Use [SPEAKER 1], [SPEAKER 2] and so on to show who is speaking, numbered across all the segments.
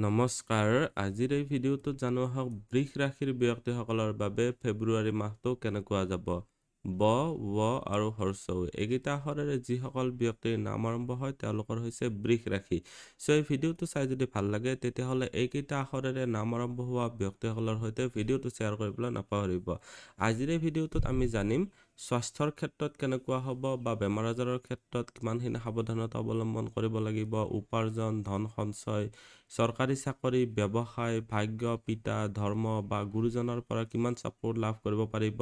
[SPEAKER 1] নমস্কাৰ আজিৰ এই ভিডিঅ'টোত জানো আহক বৃষ ৰাশিৰ ব্যক্তিসকলৰ বাবে ফেব্ৰুৱাৰী মাহটো কেনেকুৱা যাব ব ৱ আৰু হৰ্চৌ এইকেইটা আখৰেৰে যিসকল ব্যক্তিৰ নাম আৰম্ভ হয় তেওঁলোকৰ হৈছে বৃষ ৰাশি চ' এই ভিডিঅ'টো চাই যদি ভাল লাগে তেতিয়াহ'লে এইকেইটা আখৰেৰে নাম আৰম্ভ হোৱা ব্যক্তিসকলৰ সৈতে ভিডিঅ'টো শ্বেয়াৰ কৰিবলৈ নাপাহৰিব আজিৰ এই ভিডিঅ'টোত আমি জানিম স্বাস্থ্যৰ ক্ষেত্ৰত কেনেকুৱা হ'ব বা বেমাৰ আজাৰৰ ক্ষেত্ৰত কিমানখিনি সাৱধানতা অৱলম্বন কৰিব লাগিব উপাৰ্জন ধন সঞ্চয় চৰকাৰী চাকৰি ব্যৱসায় ভাগ্য পিতা ধৰ্ম বা গুৰুজনৰ পৰা কিমান ছাপৰ্ট লাভ কৰিব পাৰিব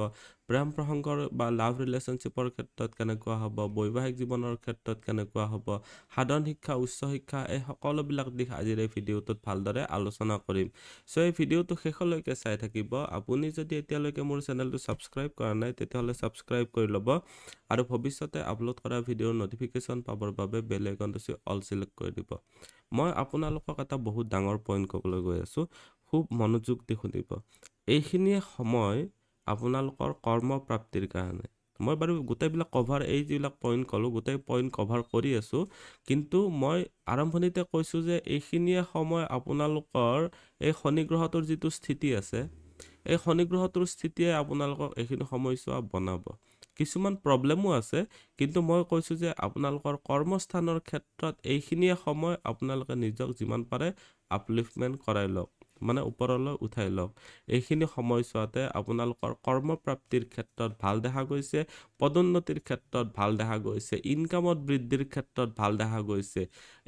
[SPEAKER 1] প্ৰেম প্ৰসংগৰ বা লাভ ৰিলেশ্যনশ্বিপৰ ক্ষেত্ৰত কেনেকুৱা হ'ব বৈবাহিক জীৱনৰ ক্ষেত্ৰত কেনেকুৱা হ'ব সাধাৰণ শিক্ষা উচ্চ শিক্ষা এই সকলোবিলাক দিশ আজিৰ এই ভিডিঅ'টোত ভালদৰে আলোচনা কৰিম চ' এই ভিডিঅ'টো শেষলৈকে চাই থাকিব আপুনি যদি এতিয়ালৈকে মোৰ চেনেলটো ছাবস্ক্ৰাইব কৰা নাই তেতিয়াহ'লে ছাবস্ক্ৰাইব ছাবস্ক্ৰাইব কৰি ল'ব আৰু ভৱিষ্যতে আপলোড কৰা ভিডিঅ'ৰ ন'টিফিকেশ্যন পাবৰ বাবে বেল আইকনটো অল ছিলেক্ট কৰি দিব মই আপোনালোকক এটা বহুত ডাঙৰ পইণ্ট ক'বলৈ গৈ আছোঁ খুব মনোযোগ দি শুনিব এইখিনিয়ে সময় আপোনালোকৰ কৰ্মপ্ৰাপ্তিৰ কাৰণে মই বাৰু গোটেইবিলাক কভাৰ এই যিবিলাক পইণ্ট ক'লোঁ গোটেই পইণ্ট কভাৰ কৰি আছোঁ কিন্তু মই আৰম্ভণিতে কৈছোঁ যে এইখিনিয়ে সময় আপোনালোকৰ এই শনিগ্ৰহটোৰ যিটো স্থিতি আছে এই শনিগ্ৰহটোৰ স্থিতিয়ে আপোনালোকক এইখিনি সময়ছোৱা বনাব কিছুমান প্ৰব্লেমো আছে কিন্তু মই কৈছোঁ যে আপোনালোকৰ কৰ্মস্থানৰ ক্ষেত্ৰত এইখিনিয়ে সময় আপোনালোকে নিজক যিমান পাৰে আপলিফমেণ্ট কৰাই লওক মানে ওপৰলৈ উঠাই লওক এইখিনি সময়ছোৱাতে আপোনালোকৰ কৰ্মপ্ৰাপ্তিৰ ক্ষেত্ৰত ভাল দেখা গৈছে পদোন্নতিৰ ক্ষেত্ৰত ভাল দেখা গৈছে ইনকামত বৃদ্ধিৰ ক্ষেত্ৰত ভাল দেখা গৈছে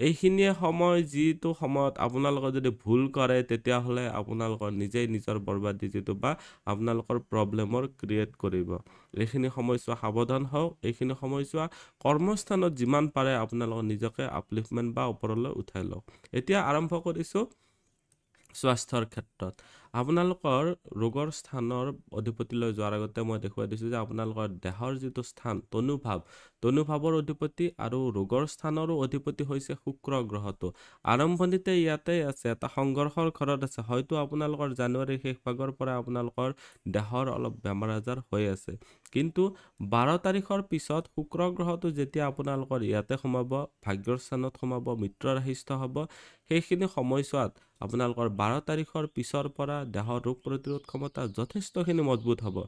[SPEAKER 1] এইখিনিয়ে সময় যিটো সময়ত আপোনালোকে যদি ভুল কৰে তেতিয়াহ'লে আপোনালোকৰ নিজেই নিজৰ বৰবাদী যিটো বা আপোনালোকৰ প্ৰব্লেমৰ ক্ৰিয়েট কৰিব এইখিনি সময়ছোৱা সাৱধান হওক এইখিনি সময়ছোৱা কৰ্মস্থানত যিমান পাৰে আপোনালোকৰ নিজকে আপলিফমেণ্ট বা ওপৰলৈ উঠাই লওক এতিয়া আৰম্ভ কৰিছোঁ স্বাস্থ্যৰ ক্ষেত্ৰত আপোনালোকৰ ৰোগৰ স্থানৰ অধিপতিলৈ যোৱাৰ আগতে মই দেখুৱাই দিছোঁ যে আপোনালোকৰ দেহৰ যিটো স্থান তনুভাৱ তনুভাৱৰ অধিপতি আৰু ৰোগৰ স্থানৰো অধিপতি হৈছে শুক্ৰ গ্ৰহটো আৰম্ভণিতে ইয়াতে আছে এটা সংঘৰ্ষৰ ঘৰত আছে হয়তো আপোনালোকৰ জানুৱাৰীৰ শেষভাগৰ পৰা আপোনালোকৰ দেহৰ অলপ বেমাৰ আজাৰ হৈ আছে কিন্তু বাৰ তাৰিখৰ পিছত শুক্ৰ গ্ৰহটো যেতিয়া আপোনালোকৰ ইয়াতে সোমাব ভাগ্যৰ স্থানত সোমাব মিত্ৰ ৰাশিষ্ঠ হ'ব সেইখিনি সময়ছোৱাত আপোনালোকৰ বাৰ তাৰিখৰ পিছৰ পৰা দেহৰ ৰোগ প্ৰতিৰোধ ক্ষমতা যথেষ্টখিনি মজবুত হ'ব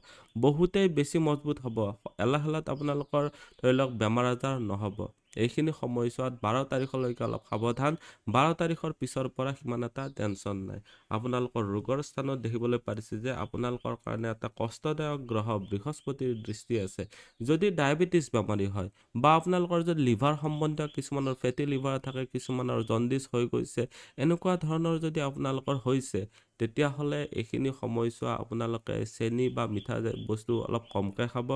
[SPEAKER 1] বহুতেই বেছি মজবুত হ'ব এলাহালত আপোনালোকৰ ধৰি লওক বেমাৰ আজাৰ নহ'ব এইখিনি সময়ছোৱাত বাৰ তাৰিখলৈকে অলপ সাৱধান বাৰ তাৰিখৰ পিছৰ পৰা সিমান এটা টেনচন নাই আপোনালোকৰ ৰোগৰ স্থানত দেখিবলৈ পাৰিছে যে আপোনালোকৰ কাৰণে এটা কষ্টদায়ক গ্ৰহ বৃহস্পতিৰ দৃষ্টি আছে যদি ডায়েবেটিছ বেমাৰী হয় বা আপোনালোকৰ যদি লিভাৰ সম্বন্ধীয় কিছুমানৰ ফেটি লিভাৰ থাকে কিছুমানৰ জণ্ডিচ হৈ গৈছে এনেকুৱা ধৰণৰ যদি আপোনালোকৰ হৈছে তেতিয়াহ'লে এইখিনি সময়ছোৱা আপোনালোকে চেনি বা মিঠা বস্তু অলপ কমকৈ খাব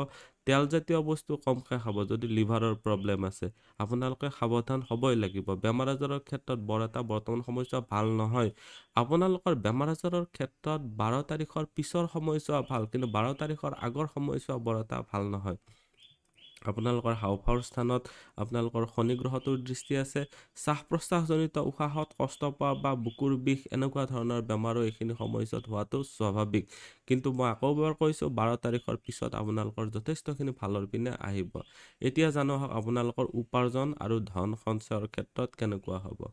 [SPEAKER 1] তেল জাতীয় বস্তু কমকৈ খাব যদি লিভাৰৰ প্ৰব্লেম আছে আপোনালোকে সাৱধান হ'বই লাগিব বেমাৰ আজাৰৰ ক্ষেত্ৰত বৰ এটা বৰ্তমান সময়ছোৱা ভাল নহয় আপোনালোকৰ বেমাৰ আজাৰৰ ক্ষেত্ৰত বাৰ তাৰিখৰ পিছৰ সময়ছোৱা ভাল কিন্তু বাৰ তাৰিখৰ আগৰ সময়ছোৱা বৰ এটা ভাল নহয় আপোনালোকৰ হাওঁফাওঁৰ স্থানত আপোনালোকৰ শনি গ্ৰহটোৰ দৃষ্টি আছে চাহ প্ৰশ্বাসজনিত উশাহত কষ্ট পোৱা বা বুকুৰ বিষ এনেকুৱা ধৰণৰ বেমাৰো এইখিনি সময়ছোৱাত হোৱাটো স্বাভাৱিক কিন্তু মই আকৌ এবাৰ কৈছোঁ বাৰ তাৰিখৰ পিছত আপোনালোকৰ যথেষ্টখিনি ভালৰ পিনে আহিব এতিয়া জানো হওক আপোনালোকৰ উপাৰ্জন আৰু ধন সঞ্চয়ৰ ক্ষেত্ৰত কেনেকুৱা হ'ব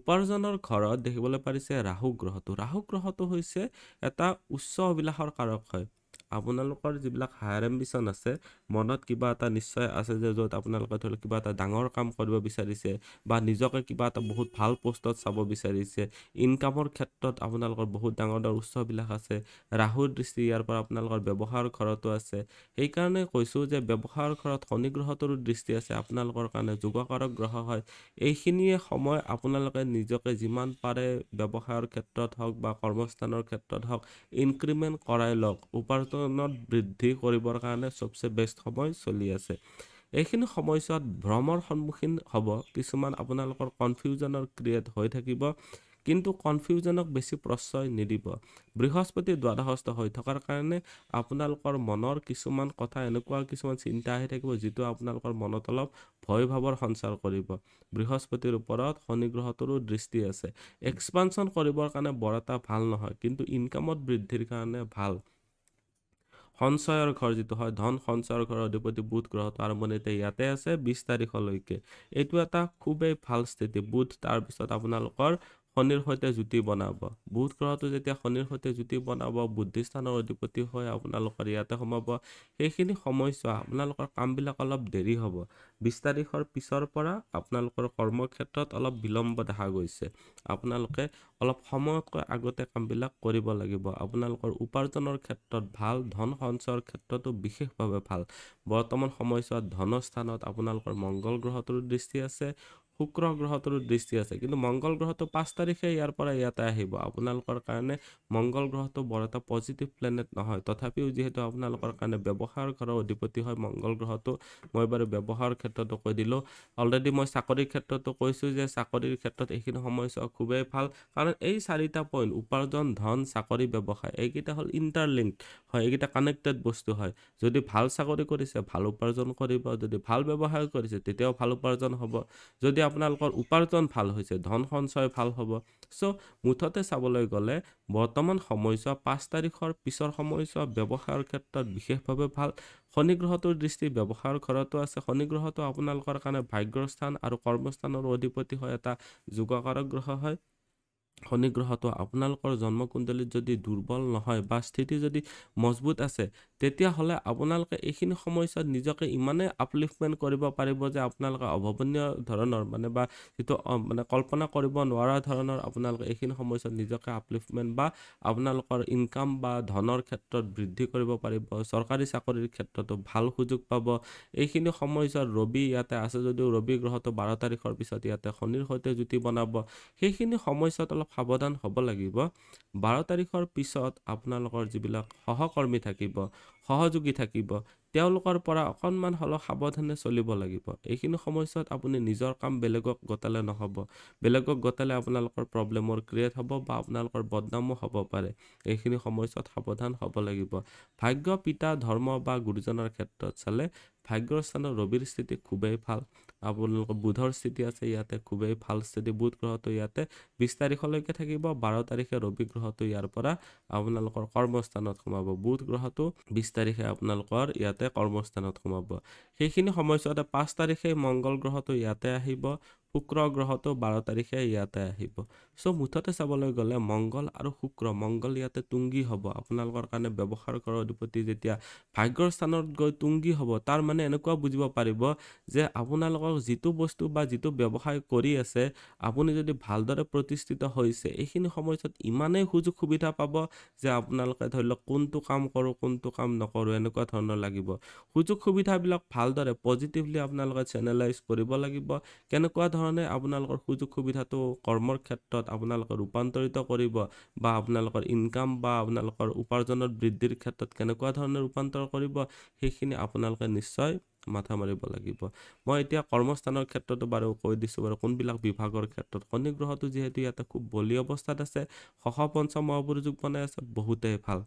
[SPEAKER 1] উপাৰ্জনৰ ঘৰত দেখিবলৈ পাৰিছে ৰাহু গ্ৰহটো ৰাহু গ্ৰহটো হৈছে এটা উচ্চ অভিলাষৰ কাৰক হয় আপোনালোকৰ যিবিলাক হায়াৰ এম্বিশ্যন আছে মনত কিবা এটা নিশ্চয় আছে যে য'ত আপোনালোকে ধৰি লওক কিবা এটা ডাঙৰ কাম কৰিব বিচাৰিছে বা নিজকে কিবা এটা বহুত ভাল প'ষ্টত চাব বিচাৰিছে ইনকামৰ ক্ষেত্ৰত আপোনালোকৰ বহুত ডাঙৰ ডাঙৰ উৎসবিলাক আছে ৰাহুৰ দৃষ্টি ইয়াৰ পৰা আপোনালোকৰ ব্যৱসায়ৰ ঘৰতো আছে সেইকাৰণে কৈছোঁ যে ব্যৱসায়ৰ ঘৰত শনিগ্ৰহটোৰো দৃষ্টি আছে আপোনালোকৰ কাৰণে যোগকাৰক গ্ৰহ হয় এইখিনিয়ে সময় আপোনালোকে নিজকে যিমান পাৰে ব্যৱসায়ৰ ক্ষেত্ৰত হওক বা কৰ্মস্থানৰ ক্ষেত্ৰত হওক ইনক্ৰিমেণ্ট কৰাই লওক উপাৰ্জন প্ৰদূষণত বৃদ্ধি কৰিবৰ কাৰণে চবচে বেষ্ট সময় চলি আছে এইখিনি সময়ছোৱাত ভ্ৰমৰ সন্মুখীন হ'ব কিছুমান আপোনালোকৰ কনফিউজনৰ ক্ৰিয়েট হৈ থাকিব কিন্তু কনফিউজনক বেছি প্ৰশ্ৰয় নিদিব বৃহস্পতি দ্বাদশস্থ হৈ থকাৰ কাৰণে আপোনালোকৰ মনৰ কিছুমান কথা এনেকুৱা কিছুমান চিন্তা আহি থাকিব যিটো আপোনালোকৰ মনত অলপ ভয় ভাৱৰ সঞ্চাৰ কৰিব বৃহস্পতিৰ ওপৰত শনিগ্ৰহটোৰো দৃষ্টি আছে এক্সপানশ্যন কৰিবৰ কাৰণে বৰ এটা ভাল নহয় কিন্তু ইনকামত বৃদ্ধিৰ কাৰণে ভাল সঞ্চয়ৰ ঘৰ যিটো হয় ধন সঞ্চয়ৰ ঘৰৰ অধিপতি বুধ গ্ৰহটো আৰম্ভণি এতিয়া ইয়াতে আছে বিছ তাৰিখলৈকে এইটো এটা খুবেই ভাল স্থিতি বুধ তাৰপিছত আপোনালোকৰ শনিৰ সৈতে জ্যোতি বনাব বুধ গ্ৰহটো যেতিয়া শনিৰ সৈতে জ্যোতি বনাব বুদ্ধি অধিপতি হৈ আপোনালোকৰ ইয়াতে সোমাব সেইখিনি সময়ছোৱা আপোনালোকৰ কামবিলাক অলপ দেৰি হ'ব বিছ তাৰিখৰ পিছৰ পৰা আপোনালোকৰ কৰ্মক্ষেত্ৰত অলপ বিলম্ব দেখা গৈছে আপোনালোকে অলপ সময়তকৈ আগতে কামবিলাক কৰিব লাগিব আপোনালোকৰ উপাৰ্জনৰ ক্ষেত্ৰত ভাল ধন সঞ্চয়ৰ ক্ষেত্ৰতো বিশেষভাৱে ভাল বৰ্তমান সময়ছোৱাত ধনস্থানত আপোনালোকৰ মংগল গ্ৰহটোৰ দৃষ্টি আছে শুক্ৰ গ্ৰহটোৰ দৃষ্টি আছে কিন্তু মংগল গ্ৰহটো পাঁচ তাৰিখে ইয়াৰ পৰা ইয়াতে আহিব আপোনালোকৰ কাৰণে মংগল গ্ৰহটো বৰ এটা পজিটিভ প্লেনেট নহয় তথাপিও যিহেতু আপোনালোকৰ কাৰণে ব্যৱসায়ৰ ঘৰৰ অধিপতি হয় মংগল গ্ৰহটো মই বাৰু ব্যৱসায়ৰ ক্ষেত্ৰতো কৈ দিলোঁ অলৰেডি মই চাকৰিৰ ক্ষেত্ৰতো কৈছোঁ যে চাকৰিৰ ক্ষেত্ৰত এইখিনি সময়ছোৱা খুবেই ভাল কাৰণ এই চাৰিটা পইণ্ট উপাৰ্জন ধন চাকৰি ব্যৱসায় এইকেইটা হ'ল ইণ্টাৰলিংক হয় এইকেইটা কানেক্টেড বস্তু হয় যদি ভাল চাকৰি কৰিছে ভাল উপাৰ্জন কৰিব যদি ভাল ব্যৱসায় কৰিছে তেতিয়াও ভাল উপাৰ্জন হ'ব যদি আপোনালোকৰ উপাৰ্জন ভাল হৈছে ধন সঞ্চয় ভাল হ'ব চ' মুঠতে চাবলৈ গ'লে বৰ্তমান সময়ছোৱা পাঁচ তাৰিখৰ পিছৰ সময়ছোৱা ব্যৱসায়ৰ ক্ষেত্ৰত বিশেষভাৱে ভাল শনি গ্ৰহটোৰ দৃষ্টি ব্যৱসায়ৰ ঘৰতো আছে শনি গ্ৰহটো আপোনালোকৰ কাৰণে ভাগ্যৰ স্থান আৰু কৰ্মস্থানৰ অধিপতি হয় এটা যোগকাৰক গ্ৰহ হয় শনি গ্ৰহটো আপোনালোকৰ জন্মকুণ্ডলীত যদি দুৰ্বল নহয় বা স্থিতি যদি মজবুত আছে তেতিয়াহ'লে আপোনালোকে এইখিনি সময়ছোৱাত নিজকে ইমানেই আপলিফমেণ্ট কৰিব পাৰিব যে আপোনালোকে অভাৱনীয় ধৰণৰ মানে বা যিটো মানে কল্পনা কৰিব নোৱাৰা ধৰণৰ আপোনালোকে এইখিনি সময়ছোৱাত নিজকে আপলিফমেণ্ট বা আপোনালোকৰ ইনকাম বা ধনৰ ক্ষেত্ৰত বৃদ্ধি কৰিব পাৰিব চৰকাৰী চাকৰিৰ ক্ষেত্ৰতো ভাল সুযোগ পাব এইখিনি সময়ছোৱাত ৰবি ইয়াতে আছে যদিও ৰবি গ্ৰহটো বাৰ তাৰিখৰ পিছত ইয়াতে শনিৰ সৈতে জুতি বনাব সেইখিনি সময়ছোৱাত অলপ সাৱধান হ'ব লাগিব বাৰ তাৰিখৰ পিছত আপোনালোকৰ যিবিলাক সহকৰ্মী থাকিব সহযোগী থাকিব তেওঁলোকৰ পৰা অকণমান হ'লেও সাৱধানে চলিব লাগিব এইখিনি সময়ছোৱাত আপুনি নিজৰ কাম বেলেগক গতালে নহ'ব বেলেগক গতালে আপোনালোকৰ প্ৰব্লেমৰ ক্ৰিয়েট হ'ব বা আপোনালোকৰ বদনামো হ'ব পাৰে এইখিনি সময়ছোৱাত সাৱধান হ'ব লাগিব ভাগ্য পিতা ধৰ্ম বা গুৰুজনৰ ক্ষেত্ৰত চালে ভাগ্যৰ স্থানত ৰবিৰ স্থিতি খুবেই ভাল আপোনালোকৰ বুধৰ স্থিতি আছে ইয়াতে খুবেই ভাল স্থিতি বুধ গ্ৰহটো ইয়াতে বিছ তাৰিখলৈকে থাকিব বাৰ তাৰিখে ৰবি গ্ৰহটো ইয়াৰ পৰা আপোনালোকৰ কৰ্মস্থানত সোমাব বুধ গ্ৰহটো বিছ তাৰিখে আপোনালোকৰ ইয়াতে কৰ্মস্থানত সোমাব সেইখিনি সময়ছোৱাতে পাঁচ তাৰিখে মংগল গ্ৰহটো ইয়াতে আহিব শুক্ৰ গ্ৰহটো বাৰ তাৰিখে ইয়াতে আহিব চ' মুঠতে চাবলৈ গ'লে মংগল আৰু শুক্ৰ মংগল ইয়াতে তুংগী হ'ব আপোনালোকৰ কাৰণে ব্যৱসায় কৰাৰ অধিপতি যেতিয়া ভাগ্যৰ স্থানত গৈ তুংগী হ'ব তাৰ মানে এনেকুৱা বুজিব পাৰিব যে আপোনালোকক যিটো বস্তু বা যিটো ব্যৱসায় কৰি আছে আপুনি যদি ভালদৰে প্ৰতিষ্ঠিত হৈছে এইখিনি সময়ছোৱাত ইমানেই সুযোগ সুবিধা পাব যে আপোনালোকে ধৰি লওক কোনটো কাম কৰোঁ কোনটো কাম নকৰোঁ এনেকুৱা ধৰণৰ লাগিব সুযোগ সুবিধাবিলাক ভালদৰে পজিটিভলি আপোনালোকে চেনেলাইজ কৰিব লাগিব কেনেকুৱা ধৰণৰ ধৰণে আপোনালোকৰ সুযোগ সুবিধাটো কৰ্মৰ ক্ষেত্ৰত আপোনালোকে ৰূপান্তৰিত কৰিব বা আপোনালোকৰ ইনকাম বা আপোনালোকৰ উপাৰ্জনৰ বৃদ্ধিৰ ক্ষেত্ৰত কেনেকুৱা ধৰণে ৰূপান্তৰ কৰিব সেইখিনি আপোনালোকে নিশ্চয় মাথা মাৰিব লাগিব মই এতিয়া কৰ্মস্থানৰ ক্ষেত্ৰতো বাৰু কৈ দিছোঁ বাৰু কোনবিলাক বিভাগৰ ক্ষেত্ৰত শনিগ্ৰহটো যিহেতু ইয়াতে খুব বলি অৱস্থাত আছে সহ পঞ্চম মহাপুৰুযোগ বনাই আছে বহুতেই ভাল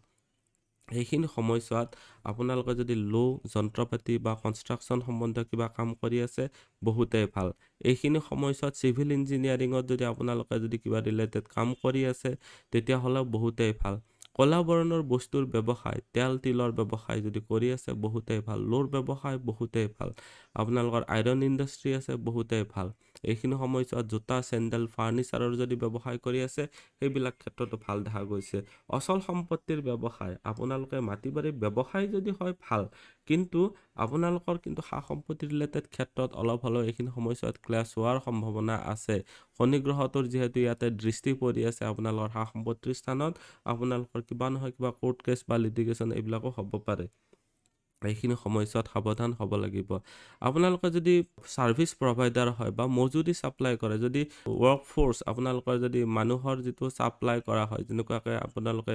[SPEAKER 1] সেইখিনি সময়ছোৱাত আপোনালোকে যদি লো যন্ত্ৰপাতি বা কনষ্ট্ৰাকশ্যন সম্বন্ধীয় কিবা কাম কৰি আছে বহুতেই ভাল এইখিনি সময়ছোৱাত চিভিল ইঞ্জিনিয়াৰিঙত যদি আপোনালোকে যদি কিবা ৰিলেটেড কাম কৰি আছে তেতিয়াহ'লে বহুতেই ভাল কলা বৰণৰ বস্তুৰ ব্যৱসায় তেল তিলৰ ব্যৱসায় যদি কৰি আছে বহুতেই ভাল লোৰ ব্যৱসায় বহুতেই ভাল আপোনালোকৰ আইৰণ ইণ্ডাষ্ট্ৰি আছে বহুতেই ভাল এইখিনি সময়ছোৱাত জোতা চেণ্ডেল ফাৰ্নিচাৰৰ যদি ব্যৱসায় কৰি আছে সেইবিলাক ক্ষেত্ৰতো ভাল দেখা গৈছে অচল সম্পত্তিৰ ব্যৱসায় আপোনালোকে মাটি বাৰীৰ ব্যৱসায় যদি হয় ভাল কিন্তু আপোনালোকৰ কিন্তু সা সম্পত্তি ৰিলেটেড ক্ষেত্ৰত অলপ হ'লেও এইখিনি সময়ছোৱাত ক্লাছ হোৱাৰ সম্ভাৱনা আছে শনি গ্ৰহটোৰ যিহেতু ইয়াতে দৃষ্টি পৰি আছে আপোনালোকৰ সা সম্পত্তিৰ স্থানত আপোনালোকৰ কিবা নহয় কিবা কোৰ্ট কেছ বা লিটিগেশ্যন এইবিলাকো হ'ব পাৰে এইখিনি সময়ছোৱাত সাৱধান হ'ব লাগিব আপোনালোকে যদি ছাৰ্ভিচ প্ৰভাইডাৰ হয় বা মজুৰি ছাপ্লাই কৰে যদি ৱৰ্ক ফ'ৰ্চ আপোনালোকৰ যদি মানুহৰ যিটো ছাপ্লাই কৰা হয় যেনেকুৱাকৈ আপোনালোকে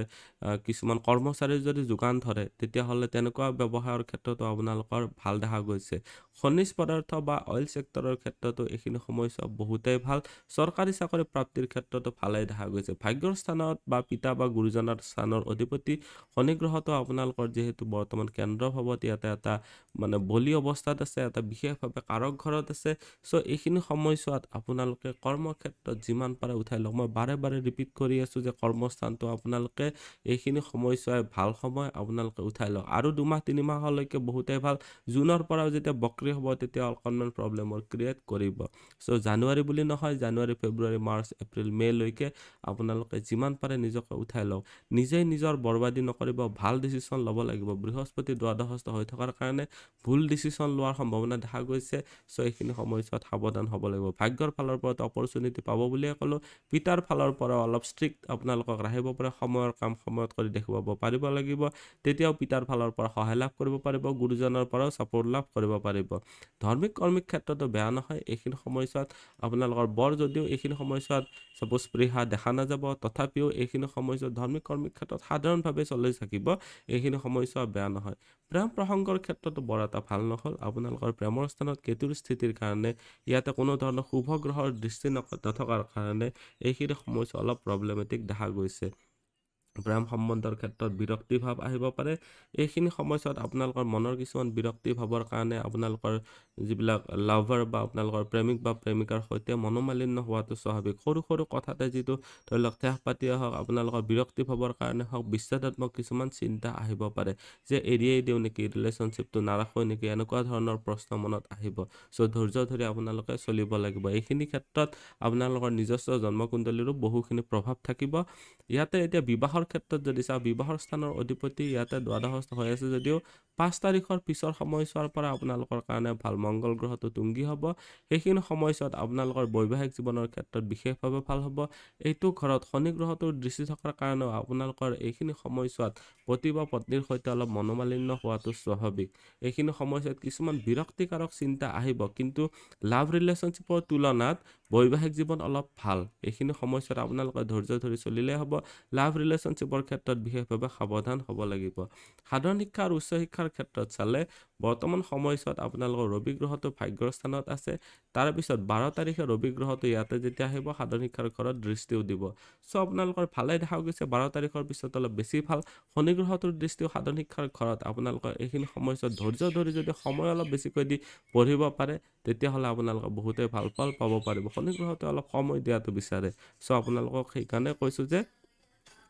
[SPEAKER 1] কিছুমান কৰ্মচাৰীৰ যদি যোগান ধৰে তেতিয়াহ'লে তেনেকুৱা ব্যৱসায়ৰ ক্ষেত্ৰতো আপোনালোকৰ ভাল দেখা গৈছে খনিজ পদাৰ্থ বা অইল ছেক্টৰৰ ক্ষেত্ৰতো এইখিনি সময়ছোৱা বহুতেই ভাল চৰকাৰী চাকৰি প্ৰাপ্তিৰ ক্ষেত্ৰতো ভালেই দেখা গৈছে ভাগ্যৰ স্থানত বা পিতা বা গুৰুজনাৰ স্থানৰ অধিপতি শনিগ্ৰহটো আপোনালোকৰ যিহেতু বৰ্তমান কেন্দ্ৰ ভাৱত ঘৰত ইয়াতে এটা মানে বলি অৱস্থাত আছে এটা বিশেষভাৱে কাৰক ঘৰত আছে চ' এইখিনি সময়ছোৱাত আপোনালোকে কৰ্মক্ষেত্ৰত যিমান পাৰে উঠাই লওক মই বাৰে বাৰে ৰিপিট কৰি আছোঁ যে কৰ্মস্থানটো আপোনালোকে এইখিনি সময়ছোৱাই ভাল সময় আপোনালোকে উঠাই লওক আৰু দুমাহ তিনিমাহলৈকে বহুতেই ভাল জুনৰ পৰাও যেতিয়া বক্ৰী হ'ব তেতিয়া অকণমান প্ৰব্লেমৰ ক্ৰিয়েট কৰিব চ' জানুৱাৰী বুলি নহয় জানুৱাৰী ফেব্ৰুৱাৰী মাৰ্চ এপ্ৰিল মে'লৈকে আপোনালোকে যিমান পাৰে নিজকে উঠাই লওক নিজেই নিজৰ বৰবাদী নকৰিব ভাল ডিচিশ্যন ল'ব লাগিব বৃহস্পতি দ্বাদশ হৈ থকাৰ কাৰণে ভুল ডিচিশ্যন লোৱাৰ সম্ভাৱনা দেখা গৈছে চ' এইখিনি সময়ছোৱাত সাৱধান হ'ব লাগিব ভাগ্যৰ ফালৰ পৰা অপৰচুনিটি পাব বুলিয়ে ক'লোঁ পিতাৰ ফালৰ পৰাও অলপ ষ্ট্ৰিক্ট আপোনালোকক ৰাখিব পাৰে সময়ৰ কাম সময়ত কৰি দেখুৱাব পাৰিব লাগিব তেতিয়াও পিতাৰ ফালৰ পৰা সহায় লাভ কৰিব পাৰিব গুৰুজনৰ পৰাও ছাপৰ্ট লাভ কৰিব পাৰিব ধাৰ্মিক কৰ্মিক ক্ষেত্ৰতো বেয়া নহয় এইখিনি সময়ছোৱাত আপোনালোকৰ বৰ যদিও এইখিনি সময়ছোৱাত চাপ'জ স্পৃহা দেখা নাযাব তথাপিও এইখিনি সময়ছোৱাত ধাৰ্মিক কৰ্মিক ক্ষেত্ৰত সাধাৰণভাৱে চলি থাকিব এইখিনি সময়ছোৱা বেয়া নহয় প্ৰেম প্ৰসংগৰ ক্ষেত্ৰতো বৰ এটা ভাল নহ'ল আপোনালোকৰ প্ৰেমৰ স্থানত কেতুৰ স্থিতিৰ কাৰণে ইয়াতে কোনো ধৰণৰ শুভগ্ৰহৰ দৃষ্টি নথকাৰ কাৰণে এইখিনি সময়ছোৱা অলপ প্ৰব্লেমেটিক দেখা গৈছে প্ৰেম সম্বন্ধৰ ক্ষেত্ৰত বিৰক্তিভাৱ আহিব পাৰে এইখিনি সময়ছোৱাত আপোনালোকৰ মনৰ কিছুমান বিৰক্তি ভাৱৰ কাৰণে আপোনালোকৰ যিবিলাক লাভাৰ বা আপোনালোকৰ প্ৰেমিক বা প্ৰেমিকাৰ সৈতে মনোমালিন্য হোৱাটো স্বাভাৱিক সৰু সৰু কথাতে যিটো ধৰি লওক ঠেহ পাতিয়ে হওক আপোনালোকৰ বিৰক্তিভাৱৰ কাৰণে হওক বিশ্বাসাত্মক কিছুমান চিন্তা আহিব পাৰে যে এৰিয়েই দিওঁ নেকি ৰিলেশ্যনশ্বিপটো নাৰাখোঁ নেকি এনেকুৱা ধৰণৰ প্ৰশ্ন মনত আহিব চ' ধৈৰ্য ধৰি আপোনালোকে চলিব লাগিব এইখিনি ক্ষেত্ৰত আপোনালোকৰ নিজস্ব জন্মকুণ্ডলীৰো বহুখিনি প্ৰভাৱ থাকিব ইয়াতে এতিয়া বিবাহ বিবাহৰ ক্ষেত্ৰত যদি চাওঁ বিবাহৰ স্থানৰ অধিপতি ইয়াতে দ্বাদশ হৈ আছে যদিও পাঁচ তাৰিখৰ পিছৰ সময়ছোৱাৰ পৰা আপোনালোকৰ কাৰণে ভাল মংগল গ্ৰহটো তুংগী হ'ব সেইখিনি সময়ছোৱাত আপোনালোকৰ বৈবাহিক জীৱনৰ ক্ষেত্ৰত বিশেষভাৱে ভাল হ'ব এইটো ঘৰত শনি গ্ৰহটো দৃষ্টি থকাৰ কাৰণেও আপোনালোকৰ এইখিনি সময়ছোৱাত পতি বা পত্নীৰ সৈতে অলপ মনোমালিন্য হোৱাটো স্বাভাৱিক এইখিনি সময়ছোৱাত কিছুমান বিৰক্তিকাৰক চিন্তা আহিব কিন্তু লাভ ৰিলেশ্যনশ্বিপৰ তুলনাত বৈবাহিক জীৱন অলপ ভাল এইখিনি সময়ছোৱাত আপোনালোকে ধৈৰ্য ধৰি চলিলে হ'ব লাভ ৰিলেশ্যন ৰিলেশ্যনশ্বিপৰ ক্ষেত্ৰত বিশেষভাৱে সাৱধান হ'ব লাগিব সাধাৰণ শিক্ষা আৰু উচ্চ শিক্ষাৰ ক্ষেত্ৰত চালে বৰ্তমান সময়ছোৱাত আপোনালোকৰ ৰবি গ্ৰহটো ভাগ্যৰ স্থানত আছে তাৰপিছত বাৰ তাৰিখে ৰবি গ্ৰহটো ইয়াতে যেতিয়া আহিব সাধাৰণ শিক্ষাৰ ঘৰত দৃষ্টিও দিব চ' আপোনালোকৰ ভালে দেখা গৈছে বাৰ তাৰিখৰ পিছত অলপ বেছি ভাল শনি গ্ৰহটোৰ দৃষ্টিও সাধাৰণ শিক্ষাৰ ঘৰত আপোনালোকৰ এইখিনি সময়ছোৱাত ধৈৰ্য ধৰি যদি সময় অলপ বেছিকৈ দি পঢ়িব পাৰে তেতিয়াহ'লে আপোনালোকে বহুতেই ভাল ফল পাব পাৰিব শনি গ্ৰহটোৱে অলপ সময় দিয়াটো বিচাৰে চ' আপোনালোকক সেইকাৰণে কৈছোঁ যে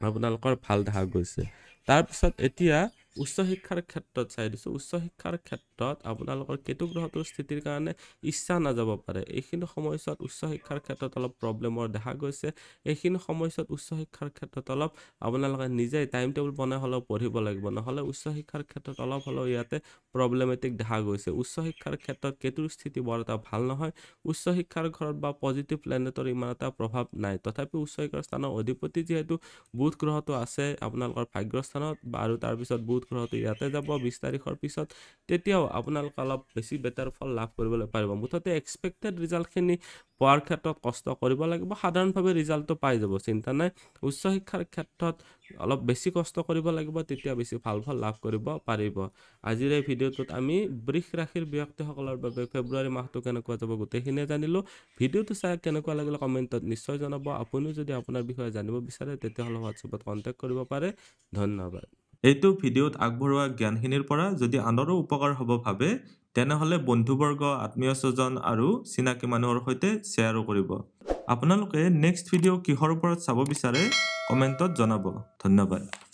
[SPEAKER 1] আপোনালোকৰ ভাল দেখা গৈছে তাৰপিছত এতিয়া উচ্চ শিক্ষাৰ ক্ষেত্ৰত চাই দিছোঁ উচ্চ শিক্ষাৰ ক্ষেত্ৰত ক্ষেত্ৰত আপোনালোকৰ কেতু গ্ৰহটোৰ স্থিতিৰ কাৰণে ইচ্ছা নাযাব পাৰে এইখিনি সময়ছোৱাত উচ্চ শিক্ষাৰ ক্ষেত্ৰত অলপ প্ৰব্লেমৰ দেখা গৈছে এইখিনি সময়ছোৱাত উচ্চ শিক্ষাৰ ক্ষেত্ৰত অলপ আপোনালোকে নিজেই টাইম টেবুল বনাই হ'লেও পঢ়িব লাগিব নহ'লে উচ্চ শিক্ষাৰ ক্ষেত্ৰত অলপ হ'লেও ইয়াতে প্ৰব্লেমেটিক দেখা গৈছে উচ্চ শিক্ষাৰ ক্ষেত্ৰত কেতুৰ স্থিতি বৰ এটা ভাল নহয় উচ্চ শিক্ষাৰ ঘৰত বা পজিটিভ প্লেনেটৰ ইমান এটা প্ৰভাৱ নাই তথাপিও উচ্চ শিক্ষাৰ স্থানৰ অধিপতি যিহেতু বুধ গ্ৰহটো আছে আপোনালোকৰ ভাগ্যস্থানত বা আৰু তাৰপিছত বুধ গ্ৰহটো ইয়াতে যাব বিছ তাৰিখৰ পিছত তেতিয়াও আপোনালোকে অলপ বেছি বেটাৰ ফল লাভ কৰিবলৈ পাৰিব মুঠতে এক্সপেক্টেড ৰিজাল্টখিনি পোৱাৰ ক্ষেত্ৰত কষ্ট কৰিব লাগিব সাধাৰণভাৱে ৰিজাল্টটো পাই যাব চিন্তা নাই উচ্চ শিক্ষাৰ ক্ষেত্ৰত অলপ বেছি কষ্ট কৰিব লাগিব তেতিয়া বেছি ভাল ফল লাভ কৰিব পাৰিব আজিৰ এই ভিডিঅ'টোত আমি বৃষ ৰাশিৰ ব্যক্তিসকলৰ বাবে ফেব্ৰুৱাৰী মাহটো কেনেকুৱা যাব গোটেইখিনিয়ে জানিলোঁ ভিডিঅ'টো চাই কেনেকুৱা লাগিলে কমেণ্টত নিশ্চয় জনাব আপুনিও যদি আপোনাৰ বিষয়ে জানিব বিচাৰে তেতিয়াহ'লে হোৱাটছএপত কণ্টেক্ট কৰিব পাৰে ধন্যবাদ এইটো ভিডিঅ'ত আগবঢ়োৱা জ্ঞানখিনিৰ পৰা যদি আনৰো উপকাৰ হ'ব ভাবে তেনেহ'লে বন্ধুবৰ্গ আত্মীয় স্বজন আৰু চিনাকি মানুহৰ সৈতে শ্বেয়াৰো কৰিব আপোনালোকে নেক্সট ভিডিঅ' কিহৰ ওপৰত চাব বিচাৰে কমেণ্টত জনাব ধন্যবাদ